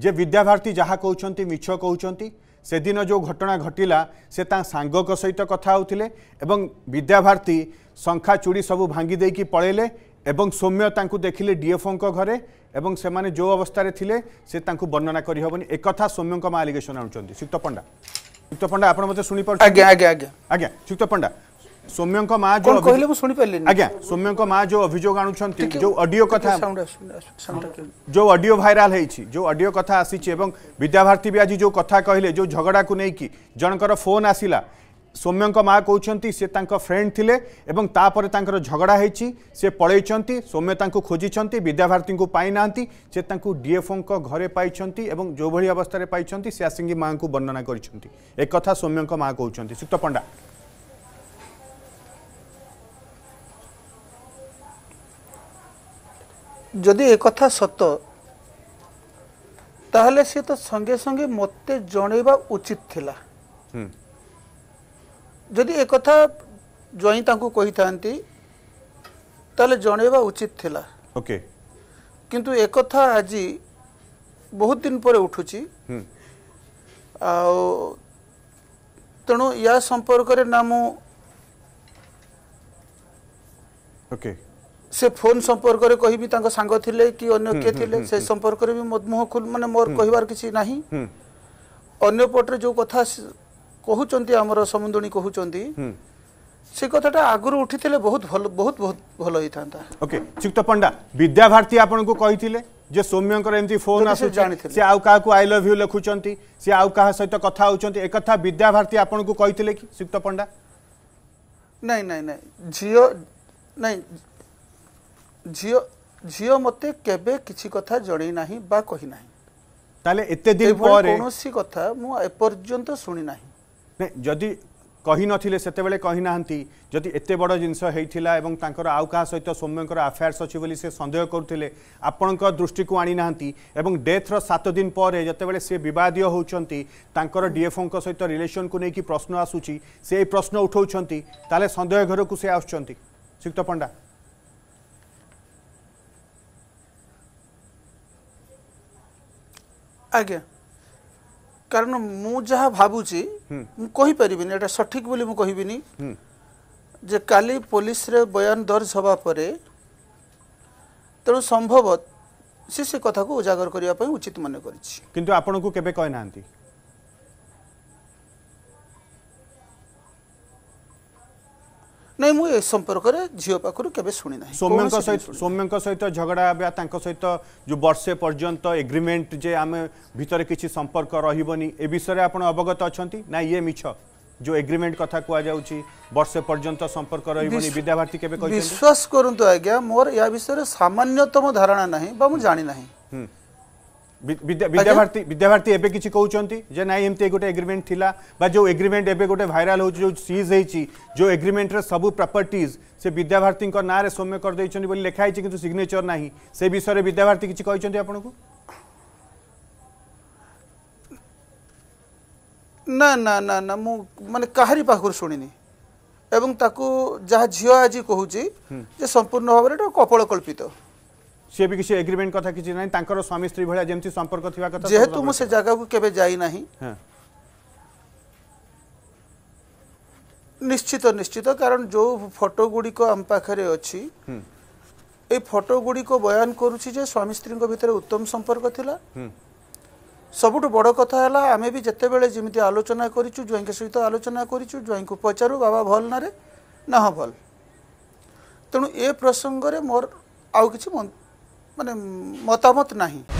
ଯେ ବିଦ୍ୟାଭାରତୀ ଯାହା କହୁଛନ୍ତି ମିଛ କହୁଛନ୍ତି ସେଦିନ ଯେଉଁ ଘଟଣା ଘଟିଲା ସେ ତା ସାଙ୍ଗଙ୍କ ସହିତ କଥା ହେଉଥିଲେ ଏବଂ ବିଦ୍ୟାଭାରତୀ ଶଙ୍ଖା ଚୁଡ଼ି ସବୁ ଭାଙ୍ଗି ଦେଇକି ପଳେଇଲେ ଏବଂ ସୌମ୍ୟ ତାଙ୍କୁ ଦେଖିଲେ ଡିଏଫଓଙ୍କ ଘରେ ଏବଂ ସେମାନେ ଯେଉଁ ଅବସ୍ଥାରେ ଥିଲେ ସେ ତାଙ୍କୁ ବର୍ଣ୍ଣନା କରିହେବନି ଏକଥା ସୌମ୍ୟଙ୍କ ମା ଆଲିଗେସନ୍ ଆଣୁଛନ୍ତି ଶ୍ରୀକ୍ତ ପଣ୍ଡା ଶ୍ରୀକ୍ତ ପଣ୍ଡା ଆପଣ ମୋତେ ଶୁଣିପାରୁଛନ୍ତି ଆଜ୍ଞା ଆଜ୍ଞା ଆଜ୍ଞା ଆଜ୍ଞା ଶ୍ରୀକ୍ତ ପଣ୍ଡା ସୌମ୍ୟଙ୍କ ମା ଯୋଉ କହିଲେ ମୁଁ ଶୁଣି ପାରିଲିନି ଆଜ୍ଞା ସୌମ୍ୟଙ୍କ ମା ଯୋଉ ଅଭିଯୋଗ ଆଣୁଛନ୍ତି ଯୋଉ ଅଡିଓ କଥା ଯୋଉ ଅଡିଓ ଭାଇରାଲ ହେଇଛି ଯୋଉ ଅଡିଓ କଥା ଆସିଛି ଏବଂ ବିଦ୍ୟାଭାରତୀ ବି ଆଜି ଯୋଉ କଥା କହିଲେ ଯୋଉ ଝଗଡ଼ାକୁ ନେଇକି ଜଣଙ୍କର ଫୋନ୍ ଆସିଲା ସୌମ୍ୟଙ୍କ ମା କହୁଛନ୍ତି ସେ ତାଙ୍କ ଫ୍ରେଣ୍ଡ ଥିଲେ ଏବଂ ତାପରେ ତାଙ୍କର ଝଗଡ଼ା ହେଇଛି ସେ ପଳେଇଛନ୍ତି ସୌମ୍ୟ ତାଙ୍କୁ ଖୋଜିଛନ୍ତି ବିଦ୍ୟାଭାରତୀଙ୍କୁ ପାଇନାହାନ୍ତି ସେ ତାଙ୍କୁ ଡିଏଫଓଙ୍କ ଘରେ ପାଇଛନ୍ତି ଏବଂ ଯେଉଁଭଳି ଅବସ୍ଥାରେ ପାଇଛନ୍ତି ସେ ଆସିକି ମାଆଙ୍କୁ ବର୍ଣ୍ଣନା କରିଛନ୍ତି ଏକଥା ସୌମ୍ୟଙ୍କ ମା କହୁଛନ୍ତି ସୁକ୍ତ ପଣ୍ଡା ଯଦି ଏକଥା ସତ ତାହେଲେ ସିଏ ତ ସଙ୍ଗେ ସଙ୍ଗେ ମୋତେ ଜଣେଇବା ଉଚିତ ଥିଲା ଯଦି ଏକଥା ଜ୍ୱାଇଁ ତାଙ୍କୁ କହିଥାନ୍ତି ତାହେଲେ ଜଣେଇବା ଉଚିତ ଥିଲା ଓକେ କିନ୍ତୁ ଏକଥା ଆଜି ବହୁତ ଦିନ ପରେ ଉଠୁଛି ଆଉ ତେଣୁ ୟା ସମ୍ପର୍କରେ ନା ମୁଁ ଓକେ ସେ ଫୋନ୍ ସମ୍ପର୍କରେ କହିବି ତାଙ୍କ ସାଙ୍ଗ ଥିଲେ କି ଅନ୍ୟ କିଏ ଥିଲେ ସେ ସମ୍ପର୍କରେ ବି ମୋ ମୁହଁ ଖୋଲ ମାନେ ମୋର କହିବାର କିଛି ନାହିଁ ଅନ୍ୟ ପଟରେ ଯେଉଁ କଥା କହୁଛନ୍ତି ଆମର ସମୁନ୍ଦୁଣୀ କହୁଛନ୍ତି ସେ କଥାଟା ଆଗରୁ ଉଠିଥିଲେ ବହୁତ ଭଲ ବହୁତ ବହୁତ ଭଲ ହେଇଥାନ୍ତା ଓକେ ଚୁକ୍ତ ପଣ୍ଡା ବିଦ୍ୟାଭାରତୀ ଆପଣଙ୍କୁ କହିଥିଲେ ଯେ ସୌମ୍ୟଙ୍କର ଏମିତି ଫୋନ୍ ଆସୁଛି ସେ ଆଉ କାହାକୁ ଆଇ ଲଭ୍ ୟୁ ଲେଖୁଛନ୍ତି ସେ ଆଉ କାହା ସହିତ କଥା ହେଉଛନ୍ତି ଏକଥା ବିଦ୍ୟାଭାରତୀ ଆପଣଙ୍କୁ କହିଥିଲେ କି ଚୁକ୍ତ ପଣ୍ଡା ନାଇଁ ନାଇଁ ନାଇଁ ଝିଅ ନାଇଁ ଝିଅ ଝିଅ ମୋତେ କେବେ କିଛି କଥା ଜଣେଇ ନାହିଁ ବା କହିନାହିଁ ତାହେଲେ ଏତେ ଦିନ ପରେ କୌଣସି କଥା ମୁଁ ଏପର୍ଯ୍ୟନ୍ତ ଶୁଣି ନାହିଁ ଯଦି କହିନଥିଲେ ସେତେବେଳେ କହିନାହାନ୍ତି ଯଦି ଏତେ ବଡ଼ ଜିନିଷ ହେଇଥିଲା ଏବଂ ତାଙ୍କର ଆଉ କାହା ସହିତ ସୌମ୍ୟଙ୍କର ଆଫେୟାର୍ସ ଅଛି ବୋଲି ସେ ସନ୍ଦେହ କରୁଥିଲେ ଆପଣଙ୍କ ଦୃଷ୍ଟିକୁ ଆଣିନାହାନ୍ତି ଏବଂ ଡେଥ୍ର ସାତ ଦିନ ପରେ ଯେତେବେଳେ ସେ ବିବାଦୀୟ ହେଉଛନ୍ତି ତାଙ୍କର ଡିଏଫ୍ଓଙ୍କ ସହିତ ରିଲେସନ୍କୁ ନେଇକି ପ୍ରଶ୍ନ ଆସୁଛି ସେ ପ୍ରଶ୍ନ ଉଠାଉଛନ୍ତି ତାହେଲେ ସନ୍ଦେହ ଘରକୁ ସେ ଆସୁଛନ୍ତି ଶ୍ରୀକ୍ତ ପଣ୍ଡା ଆଜ୍ଞା କାରଣ ମୁଁ ଯାହା ଭାବୁଛି ମୁଁ କହିପାରିବିନି ଏଇଟା ସଠିକ୍ ବୋଲି ମୁଁ କହିବିନି ଯେ କାଲି ପୋଲିସରେ ବୟାନ ଦର୍ଜ ହେବା ପରେ ତେଣୁ ସମ୍ଭବ ସେ ସେ କଥାକୁ ଉଜାଗର କରିବା ପାଇଁ ଉଚିତ ମନେ କରିଛି କିନ୍ତୁ ଆପଣଙ୍କୁ କେବେ କହିନାହାନ୍ତି नहीं मुझे संपर्क करे झीव पाखु केुणिना सौम्य सहित झगड़ा सहित जो बर्षे पर्यटन एग्रिमेंट जे आम भितर किसी संपर्क रही ए विषय आप अवगत अच्छा ना ये मीछ जो एग्रीमेंट कथा क्या बर्षे पर्यटन संपर्क रही विद्याभारती विश्वास करूँ आज्ञा मोर या विषय सामान्यतम धारणा ना मुझे जानी ना विद्याभारती विद्याभारती एवं किसी कौन जे ना एमती गोटे एग्रीमेंट थिला बा जो एग्रीमेंट एवं गोटे भाइराल हो जो सीज होती जो एग्रीमेंट सब प्रपर्टीज से विद्याभारती ना सौम्य करदे बोली लिखाई कि सिग्नेचर ना से विषय में विद्याभारती किसी कहते आपको ना ना ना ना मु माने काहरी पाखर शुणिनी এবং তাকু যা ঝিও আজি কহুছি যে সম্পূর্ণ ভাবে এটা কপল কল্পিত সে বি কিছু এগ্রিমেন্ট কথা কিছু নাই তাঙ্কর স্বামী স্ত্রী ভলিয়া যেমতি সম্পর্ক থিবা কথা যেহেতু মু সে জায়গাকু কেবে যাই নাহি হ্যাঁ নিশ্চিত নিশ্চিত কারণ যে ফটো গুড়িক আম পাখে অছি এই ফটো গুড়িক বয়ান করুছি যে স্বামী স্ত্রীঙ্ ভিতরে উত্তম সম্পর্ক লা ସବୁଠୁ ବଡ଼ କଥା ହେଲା ଆମେ ବି ଯେତେବେଳେ ଯେମିତି ଆଲୋଚନା କରିଛୁ ଜ୍ୱାଇଁଙ୍କ ସହିତ ଆଲୋଚନା କରିଛୁ ଜ୍ୱାଇଁଙ୍କୁ ପଚାରୁ ବାବା ଭଲ ନାରେ ନା ହଁ ଭଲ ତେଣୁ ଏ ପ୍ରସଙ୍ଗରେ ମୋର ଆଉ କିଛି मान मतामत नहीं